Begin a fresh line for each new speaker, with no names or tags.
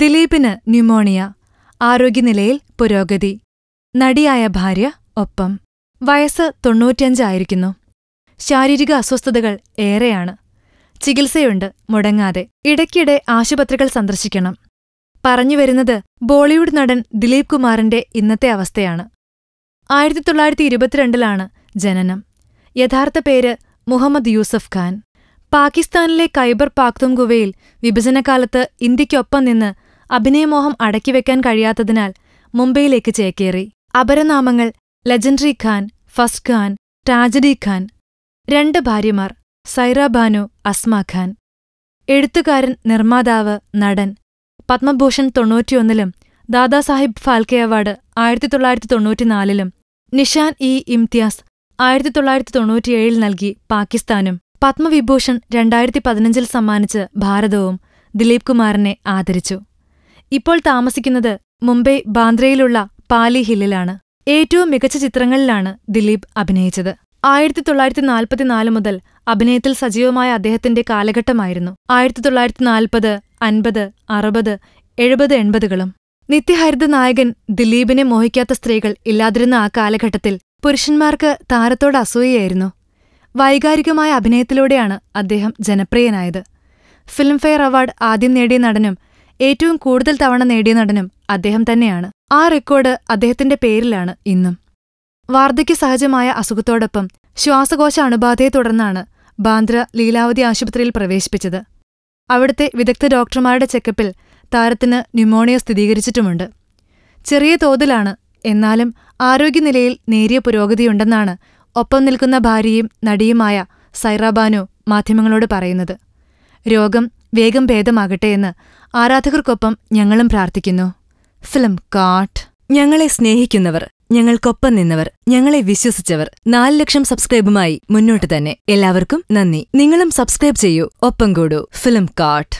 ദിലീപിന് ന്യൂമോണിയ ആരോഗ്യനിലയിൽ പുരോഗതി നടിയായ ഭാര്യ ഒപ്പം വയസ്സ് തൊണ്ണൂറ്റിയഞ്ചായിരിക്കുന്നു ശാരീരിക അസ്വസ്ഥതകൾ ഏറെയാണ് ചികിത്സയുണ്ട് മുടങ്ങാതെ ഇടയ്ക്കിടെ ആശുപത്രികൾ സന്ദർശിക്കണം പറഞ്ഞുവരുന്നത് ബോളിവുഡ് നടൻ ദിലീപ് കുമാറിന്റെ ഇന്നത്തെ അവസ്ഥയാണ് ആയിരത്തി തൊള്ളായിരത്തി ഇരുപത്തിരണ്ടിലാണ് ജനനം യഥാർത്ഥ പേര് മുഹമ്മദ് യൂസഫ് ഖാൻ പാകിസ്ഥാനിലെ കൈബർ പാക്തുംഗുവയിൽ വിഭജനകാലത്ത് ഇന്ത്യക്കൊപ്പം നിന്ന് അഭിനയമോഹം അടക്കിവെക്കാൻ കഴിയാത്തതിനാൽ മുംബൈയിലേക്ക് ചേക്കേറി അപരനാമങ്ങൾ legendary Khan first Khan tragedy Khan രണ്ട് ഭാര്യമാർ സൈറ ബാനു അസ്മ ഖാൻ എഴുത്തുകാരൻ നിർമ്മാതാവ് നടൻ പത്മഭൂഷൺ തൊണ്ണൂറ്റിയൊന്നിലും ദാദാസാഹിബ് ഫാൽക്കെ അവാർഡ് ആയിരത്തി തൊള്ളായിരത്തി തൊണ്ണൂറ്റിനാലിലും നിഷാൻ ഇ ഇംതിയാസ് ആയിരത്തി തൊള്ളായിരത്തി തൊണ്ണൂറ്റിയേഴിൽ നൽകി പാകിസ്ഥാനും പത്മവിഭൂഷൺ രണ്ടായിരത്തി പതിനഞ്ചിൽ സമ്മാനിച്ച് ഭാരതവും ദിലീപ് കുമാറിനെ ആദരിച്ചു ഇപ്പോൾ താമസിക്കുന്നത് മുംബൈ ബാന്ദ്രയിലുള്ള പാലി ഹില്ലിലാണ് ഏറ്റവും മികച്ച ചിത്രങ്ങളിലാണ് ദിലീപ് അഭിനയിച്ചത് ആയിരത്തി തൊള്ളായിരത്തി നാൽപ്പത്തിനാല് മുതൽ അഭിനയത്തിൽ സജീവമായ അദ്ദേഹത്തിന്റെ കാലഘട്ടമായിരുന്നു ആയിരത്തി തൊള്ളായിരത്തി നാൽപ്പത് അൻപത് അറുപത് എഴുപത് എൺപതുകളും നിത്യഹരിത നായകൻ ദിലീപിനെ മോഹിക്കാത്ത സ്ത്രീകൾ ഇല്ലാതിരുന്ന ആ കാലഘട്ടത്തിൽ പുരുഷന്മാർക്ക് താരത്തോട് അസൂയയായിരുന്നു വൈകാരികമായ അഭിനയത്തിലൂടെയാണ് അദ്ദേഹം ജനപ്രിയനായത് ഫിലിംഫെയർ അവാർഡ് ആദ്യം നേടിയ നടനും ഏറ്റവും കൂടുതൽ തവണ നേടിയ നടനും അദ്ദേഹം തന്നെയാണ് ആ റെക്കോർഡ് അദ്ദേഹത്തിന്റെ പേരിലാണ് ഇന്നും വാർദ്ധക്യ സഹജമായ അസുഖത്തോടൊപ്പം ശ്വാസകോശ അണുബാധയെ തുടർന്നാണ് ബാന്ദ്ര ലീലാവതി ആശുപത്രിയിൽ പ്രവേശിപ്പിച്ചത് അവിടുത്തെ വിദഗ്ധ ഡോക്ടർമാരുടെ ചെക്കപ്പിൽ താരത്തിന് ന്യൂമോണിയ സ്ഥിരീകരിച്ചിട്ടുമുണ്ട് ചെറിയ തോതിലാണ് എന്നാലും ആരോഗ്യനിലയിൽ നേരിയ പുരോഗതിയുണ്ടെന്നാണ് ഒപ്പം നിൽക്കുന്ന ഭാര്യയും നടിയുമായ സൈറാബാനു മാധ്യമങ്ങളോട് പറയുന്നത് രോഗം വേഗം ഭേദമാകട്ടെ എന്ന് ആരാധകർക്കൊപ്പം ഞങ്ങളും പ്രാർത്ഥിക്കുന്നു ഫിലിം കാട്ട് ഞങ്ങളെ സ്നേഹിക്കുന്നവർ ഞങ്ങൾക്കൊപ്പം നിന്നവർ ഞങ്ങളെ വിശ്വസിച്ചവർ നാല് ലക്ഷം സബ്സ്ക്രൈബുമായി മുന്നോട്ട് തന്നെ എല്ലാവർക്കും നന്ദി നിങ്ങളും സബ്സ്ക്രൈബ് ചെയ്യൂ ഒപ്പം കൂടൂ ഫിലിം കാട്ട്